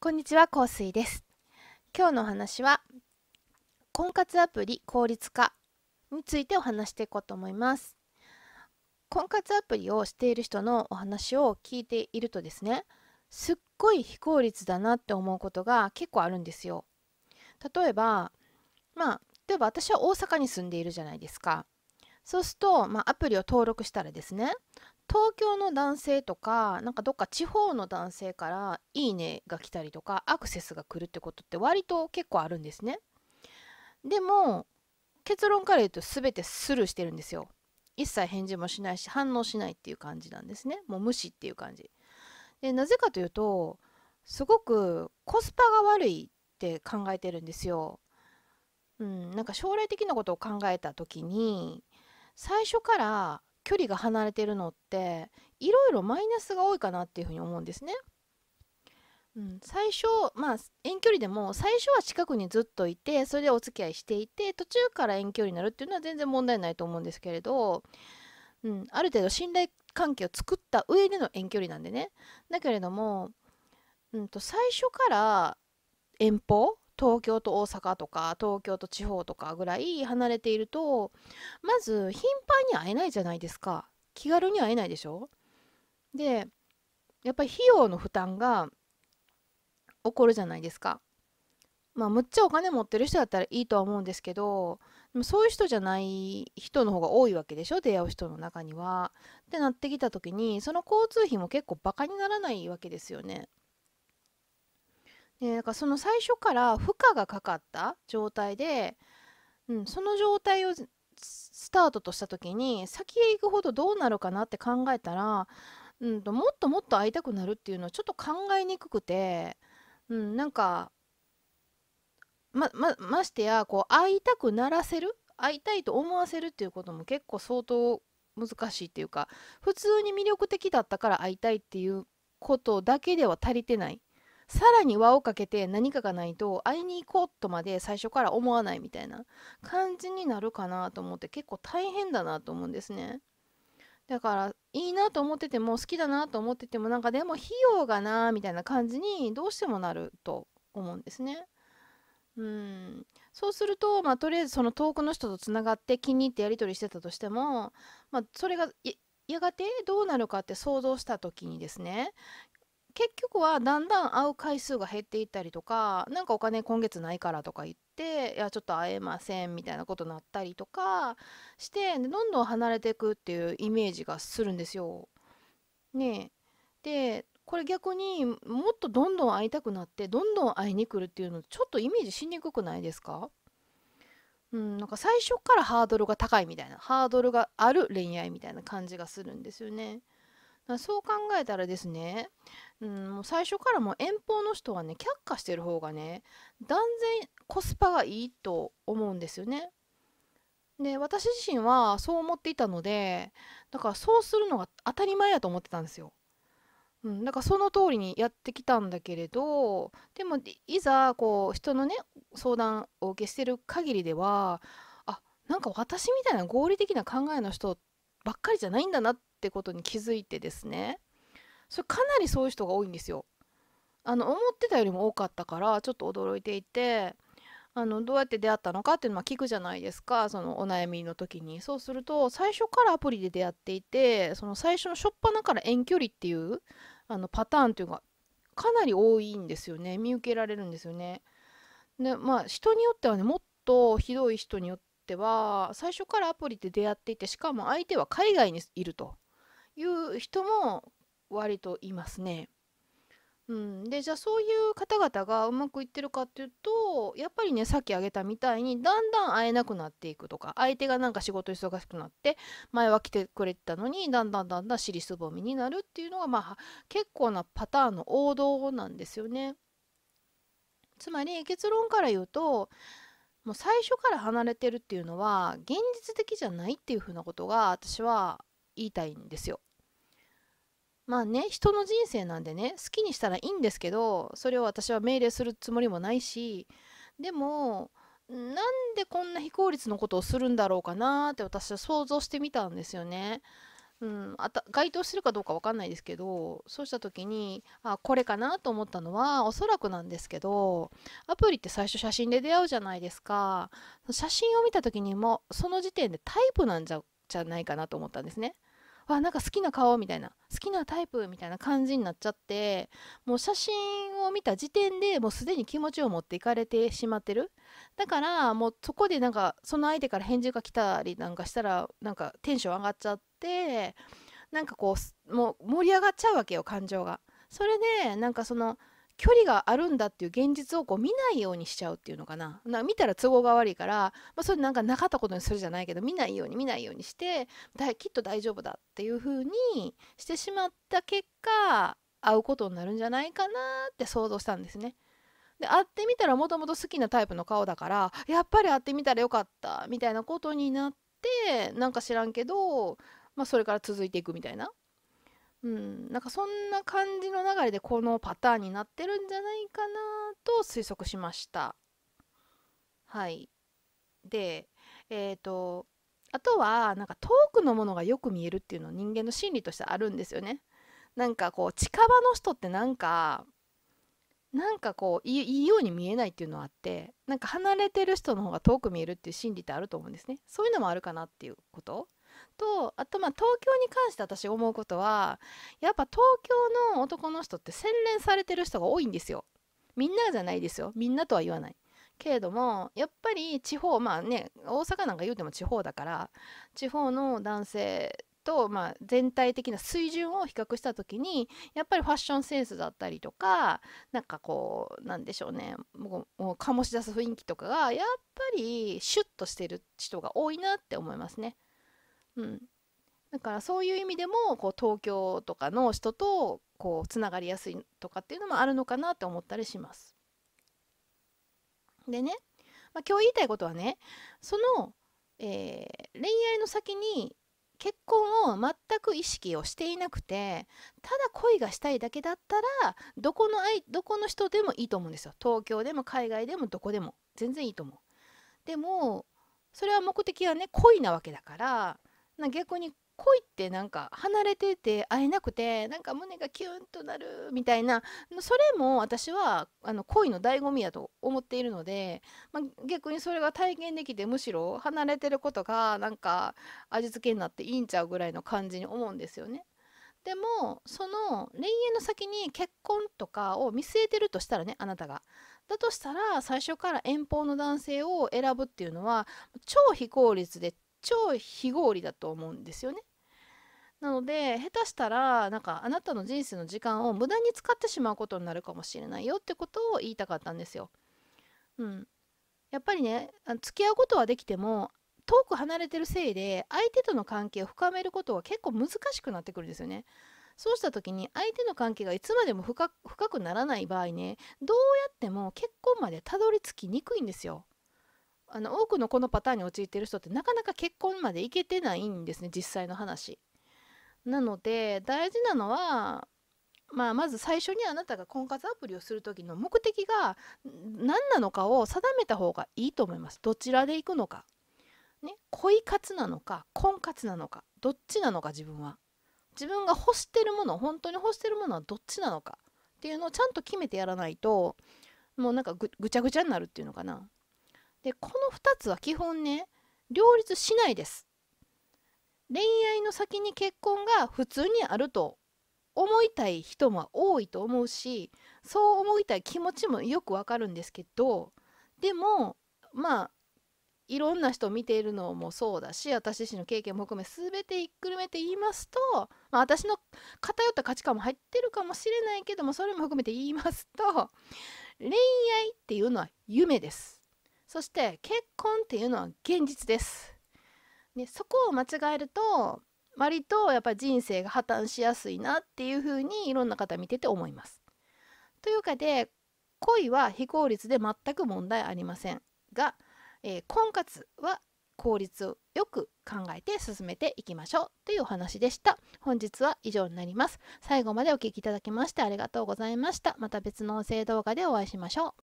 こんにちは香水です今日のお話は婚活アプリ効率化についてお話していこうと思います婚活アプリをしている人のお話を聞いているとですねすっごい非効率だなって思うことが結構あるんですよ例えばまあ例えば私は大阪に住んでいるじゃないですかそうすると、まあ、アプリを登録したらですね東京の男性とかなんかどっか地方の男性から「いいね」が来たりとかアクセスが来るってことって割と結構あるんですね。でも結論から言うと全てスルーしてるんですよ。一切返事もしないし反応しないっていう感じなんですね。もう無視っていう感じ。でなぜかというとすごくコスパが悪いって考えてるんですよ。うん、なんか将来的なことを考えた時に最初から距離が離れてるのっていろいろマイナスが多いかなっていうふうに思うんですね。うん、最初まあ遠距離でも最初は近くにずっといてそれでお付き合いしていて途中から遠距離になるっていうのは全然問題ないと思うんですけれど、うん、ある程度信頼関係を作った上での遠距離なんでねだけれども、うんと最初から遠方東京と大阪とか東京と地方とかぐらい離れているとまず頻繁に会えないじゃないですか気軽に会えないでしょでやっぱり費用の負担が起こるじゃないですかまあむっちゃお金持ってる人だったらいいとは思うんですけどでもそういう人じゃない人の方が多いわけでしょ出会う人の中にはってなってきた時にその交通費も結構バカにならないわけですよねなんかその最初から負荷がかかった状態で、うん、その状態をスタートとした時に先へ行くほどどうなるかなって考えたら、うん、ともっともっと会いたくなるっていうのはちょっと考えにくくて、うん、なんかままましてやこう会いたくならせる会いたいと思わせるっていうことも結構相当難しいっていうか普通に魅力的だったから会いたいっていうことだけでは足りてないさらに輪をかけて何かがないと会いに行こうとまで最初から思わないみたいな感じになるかなと思って結構大変だなと思うんですね。だからいいなと思ってても好きだなと思っててもなんかでも費用がなみたいな感じにどうしてもなると思うんですね。うんそうすると、まあ、とりあえずその遠くの人とつながって気に入ってやり取りしてたとしても、まあ、それがやがてどうなるかって想像した時にですね結局はだんだん会う回数が減っていったりとか何かお金今月ないからとか言っていやちょっと会えませんみたいなことになったりとかしてどんどん離れていくっていうイメージがするんですよ。ねでこれ逆にもっとどんどん会いたくなってどんどん会いに来るっていうのちょっとイメージしにくくないですかうん、なんか最初からハードルが高いみたいなハードルがある恋愛みたいな感じがするんですよね。そう考えたらですね、うん、もう最初からもう遠方の人はね、却下してる方がね、断然コスパがいいと思うんですよね。で、私自身はそう思っていたので、だからそうするのが当たり前やと思ってたんですよ。うん、だからその通りにやってきたんだけれどでもいざこう人のね相談を受けしてる限りではあなんか私みたいな合理的な考えの人ばっかりじゃないんだなっってことに気づいてですねそれかなりそういう人が多いんですよ。あの思ってたよりも多かったからちょっと驚いていてあのどうやって出会ったのかっていうのは聞くじゃないですかそのお悩みの時にそうすると最初からアプリで出会っていてその最初の初っ端から遠距離っていうあのパターンっていうのがかなり多いんですよね見受けられるんですよね。でまあ人によってはねもっとひどい人によっては最初からアプリで出会っていてしかも相手は海外にいると。いう人も割といますね。うん、でじゃあそういう方々がうまくいってるかっていうとやっぱりねさっき挙げたみたいにだんだん会えなくなっていくとか相手がなんか仕事忙しくなって前は来てくれてたのにだんだんだんだん尻すぼみになるっていうのが、まあ、結構なパターンの王道なんですよね。つまり結論から言うともう最初から離れてるっていうのは現実的じゃないっていうふうなことが私は言いたいんですよ。まあね、人の人生なんでね、好きにしたらいいんですけど、それを私は命令するつもりもないし、でも、なんでこんな非効率のことをするんだろうかなって私は想像してみたんですよね。うん、あた該当してるかどうか分かんないですけどそうした時にあこれかなと思ったのはおそらくなんですけどアプリって最初写真で出会うじゃないですか写真を見た時にもその時点でタイプなんじゃじゃないかなと思ったんですね。わなんか好きな顔みたいな好きなタイプみたいな感じになっちゃってもう写真を見た時点でもうすでに気持ちを持っていかれてしまってるだからもうそこでなんかその相手から返事が来たりなんかしたらなんかテンション上がっちゃってなんかこうもう盛り上がっちゃうわけよ感情が。それでなんかその距離があるんだっていう現実をこう見ないようにしちゃうっていうのかなな見たら都合が悪いから、まあ、それなんかなかったことにするじゃないけど見ないように見ないようにしてだきっと大丈夫だっていうふうにしてしまった結果会うことになるんじゃないかなって想像したんですね。で会ってみたらもともと好きなタイプの顔だからやっぱり会ってみたらよかったみたいなことになってなんか知らんけど、まあ、それから続いていくみたいなうん、なんかそんな感じの流れでこのパターンになってるんじゃないかなと推測しました。はい。で、えっ、ー、と、あとはなんか遠くのものがよく見えるっていうの人間の心理としてあるんですよね。なんかこう近場の人ってなんかなんかこういいように見えないっていうのはあってなんか離れてる人の方が遠く見えるっていう心理ってあると思うんですね。そういうのもあるかなっていうこととあとまあ東京に関して私思うことはやっぱ東京の男の人って洗練されてる人が多いんですよ。みんなじゃないですよみんなとは言わない。けれどもやっぱり地方まあね大阪なんか言うても地方だから地方の男性と、まあ、全体的な水準を比較した時にやっぱりファッションセンスだったりとかなんかこうなんでしょうねもうもう醸し出す雰囲気とかがやっぱりシュッとしてる人が多いなって思いますね。うん、だからそういう意味でもこう東京とかの人とこうつながりやすいとかっていうのもあるのかなって思ったりします。でね、まあ、今日言いたいことはねその、えー、恋愛の先に結婚を全く意識をしていなくてただ恋がしたいだけだったらどこのどこの人でもいいと思うんですよ東京でも海外でもどこでも全然いいと思うでもそれは目的はね恋なわけだからな逆に恋ってなんか離れてて会えなくてなんか胸がキュンとなるみたいなそれも私はあの恋の醍醐味やと思っているので、まあ、逆にそれが体験できてむしろ離れてることがなんか味付けになっていいんちゃうぐらいの感じに思うんですよね。でもその恋愛の先に結婚とかを見据えてるとしたらねあなたが。だとしたら最初から遠方の男性を選ぶっていうのは超非効率で超非合理だと思うんですよね。なので下手したらなんかあなたの人生の時間を無駄に使ってしまうことになるかもしれないよってことを言いたかったんですよ。うん、やっぱりね付き合うことはできても遠く離れてるせいで相手との関係を深めることは結構難しくなってくるんですよね。そうした時に相手の関係がいつまでも深くならない場合ねどうやっても結婚までたどり着きにくいんですよ。あの多くのこのパターンに陥ってる人ってなかなか結婚までいけてないんですね実際の話。なので大事なのは、まあ、まず最初にあなたが婚活アプリをする時の目的が何なのかを定めた方がいいと思います。どちらで行くのか。ね、恋活なのか婚活なのかどっちなのか自分は。自分が欲してるもの本当に欲してるものはどっちなのかっていうのをちゃんと決めてやらないともうなんかぐぐちゃぐちゃになるっていうのかなでこの2つは基本ね両立しないです恋愛の先に結婚が普通にあると思いたい人も多いと思うしそう思いたい気持ちもよくわかるんですけどでもまあいろんな人を見ているのもそうだし私自身の経験も含め全てひっくるめて言いますと、まあ、私の偏った価値観も入ってるかもしれないけどもそれも含めて言いますと恋愛っていうのは夢ですそして結婚っていうのは現実です。ね、そこを間違えると割とやっぱ人生が破綻しやすいなっていうふうにいろんな方見てて思います。というかで恋は非効率で全く問題ありませんが、えー、婚活は効率をよく考えて進めていきましょうというお話でした。本日は以上になります。最後までお聴きいただきましてありがとうございました。また別の音声動画でお会いしましょう。